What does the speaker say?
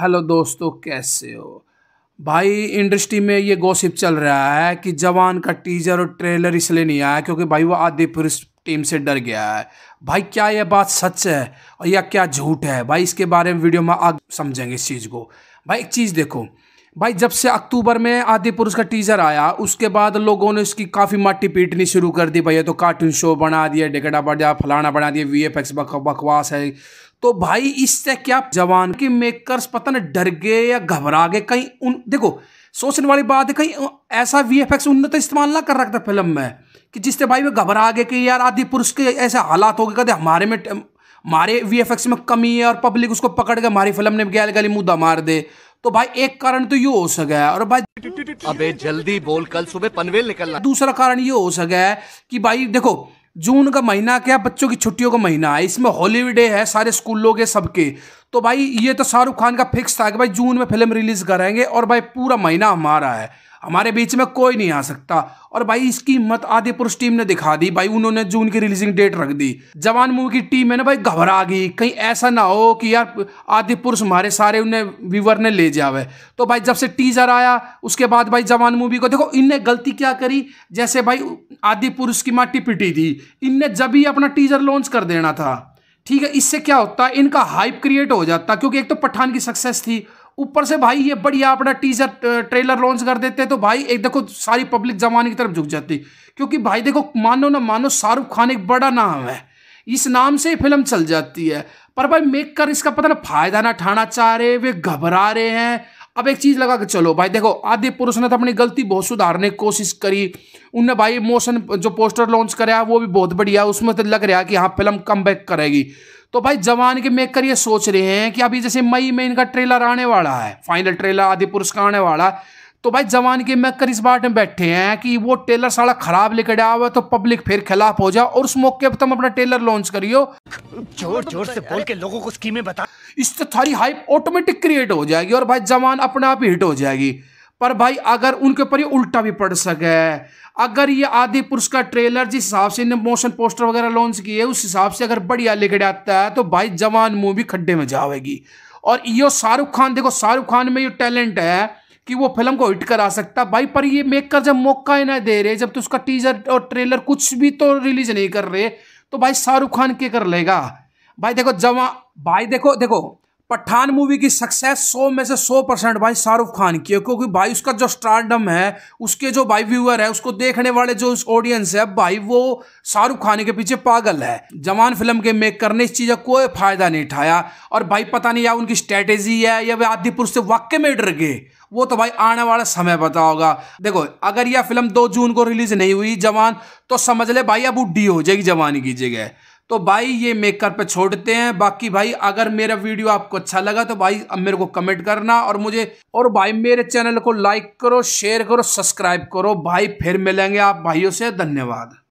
hello दोस्तों कैसे हो भाई इंडस्ट्री में ये गोसिप चल रहा है कि जवान का टीजर और ट्रेलर इसलिए नहीं आया क्योंकि भाई वो आदि पुरुष टीम से डर गया है भाई क्या यह बात सच है और या क्या झूठ है भाई इसके बारे में वीडियो में आग समझेंगे इस चीज़ को भाई एक चीज़ देखो भाई जब से अक्टूबर में आदि पुरुष का टीजर आया उसके बाद लोगों ने इसकी काफ़ी माटी पीटनी शुरू कर दी भैया तो कार्टून शो बना दिया डेकड़ा बढ़ दिया फलाना बना दिया वी एफ एक्स बकवास है तो भाई इससे क्या जवान के मेकर्स पता नहीं डर गए या घबरा गए कहीं उन देखो सोचने वाली बात है कहीं ऐसा वी एफ एक्स उन्नत तो इस्तेमाल ना कर रखता फिल्म में कि जिससे भाई वे घबरा गए कि यार आदि पुरुष के ऐसे हालात हो गए कहते हमारे में हमारे वी में कमी है और पब्लिक उसको पकड़ के हमारी फिल्म ने गैल गली मुद्दा मार दे तो भाई एक कारण तो ये हो सका है और भाई अबे जल्दी बोल कल सुबह पनवेल निकलना दूसरा कारण ये हो सका है कि भाई देखो जून का महीना क्या बच्चों की छुट्टियों का महीना है इसमें हॉलीडे है सारे स्कूलों के सबके तो भाई ये तो शाहरुख खान का फिक्स था कि भाई जून में फिल्म रिलीज़ करेंगे और भाई पूरा महीना हमारा है हमारे बीच में कोई नहीं आ सकता और भाई इसकी हिम्मत आदि पुरुष टीम ने दिखा दी भाई उन्होंने जून की रिलीजिंग डेट रख दी जवान मूवी की टीम है ना भाई घबरा गई कहीं ऐसा ना हो कि यार आदि पुरुष हमारे सारे उन्हें व्यूवर ने ले जावे तो भाई जब से टीजर आया उसके बाद भाई जवान मूवी को देखो इनने गलती क्या करी जैसे भाई आदि पुरुष की माँ टिपिटी थी इनने जब ही अपना टीजर लॉन्च कर देना था ठीक है इससे क्या होता है इनका हाइप क्रिएट हो जाता क्योंकि एक तो पठान की सक्सेस थी ऊपर से भाई ये बढ़िया अपना टीजर ट्रेलर लॉन्च कर देते तो भाई एक देखो सारी पब्लिक जमाने की तरफ झुक जाती क्योंकि भाई देखो मानो ना मानो शाहरुख खान एक बड़ा नाम है इस नाम से फिल्म चल जाती है पर भाई मेक कर इसका पता ना फायदा ना उठाना चाह रहे वे घबरा रहे हैं अब एक चीज़ लगा कि चलो भाई देखो आदि पुरुष ने तो अपनी गलती बहुत सुधारने की कोशिश करी उनने भाई मोशन जो पोस्टर लॉन्च कराया वो भी बहुत बढ़िया उसमें तो लग रहा कि हाँ फिल्म कम करेगी तो भाई जवान के मेकर ये सोच रहे हैं कि अभी जैसे मई में इनका ट्रेलर आने वाला है फाइनल ट्रेलर आदि पुरुष का आने वाला तो भाई जवान के मेकर इस बात में बैठे हैं कि वो टेलर साला खराब लेकर आया हुआ तो पब्लिक फिर खिलाफ हो जाए और उस मौके पर तुम अपना टेलर लॉन्च करियो जोर जोर से बोल के लोगों को स्कीमें बता इससे थारी हाइप ऑटोमेटिक क्रिएट हो जाएगी और भाई जवान अपने आप ही हिट हो जाएगी पर भाई अगर उनके ऊपर ये उल्टा भी पड़ सके अगर ये आदि पुरुष का ट्रेलर जिस हिसाब से इन्हें मोशन पोस्टर वगैरह लॉन्च किए है उस हिसाब से अगर बढ़िया लेकर आता है तो भाई जवान मूवी खड्डे में जाएगी और यो शाहरुख खान देखो शाहरुख खान में ये टैलेंट है कि वो फिल्म को हिट करा सकता भाई पर ये मेकर जब मौका ही ना दे रहे जब तो उसका टीजर और ट्रेलर कुछ भी तो रिलीज नहीं कर रहे तो भाई शाहरुख खान क्या कर लेगा भाई देखो जमा भाई देखो देखो पठान मूवी की सक्सेस 100 में से 100 परसेंट भाई शाहरुख खान की है क्योंकि भाई उसका जो स्टारडम है उसके जो भाई व्यूअर है उसको देखने वाले जो उस ऑडियंस है भाई वो शाहरुख खान के पीछे पागल है जवान फिल्म के मेकर ने इस चीज़ का कोई फायदा नहीं उठाया और भाई पता नहीं या उनकी स्ट्रेटेजी है या वे आदि पुरुष से वाक्य में डर गए वो तो भाई आने वाला समय पता होगा देखो अगर यह फिल्म दो जून को रिलीज नहीं हुई जवान तो समझ ले भाई अब उड्डी हो जाएगी जवान की जगह तो भाई ये मेकर पे छोड़ते हैं बाकी भाई अगर मेरा वीडियो आपको अच्छा लगा तो भाई अब मेरे को कमेंट करना और मुझे और भाई मेरे चैनल को लाइक करो शेयर करो सब्सक्राइब करो भाई फिर मिलेंगे आप भाइयों से धन्यवाद